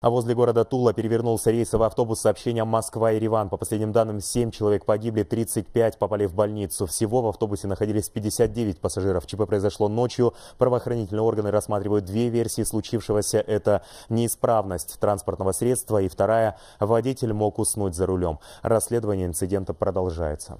А возле города Тула перевернулся рейсовый автобус с сообщением «Москва» и Риван. По последним данным, 7 человек погибли, 35 попали в больницу. Всего в автобусе находились 59 пассажиров. ЧП произошло ночью. Правоохранительные органы рассматривают две версии случившегося. Это неисправность транспортного средства и вторая – водитель мог уснуть за рулем. Расследование инцидента продолжается.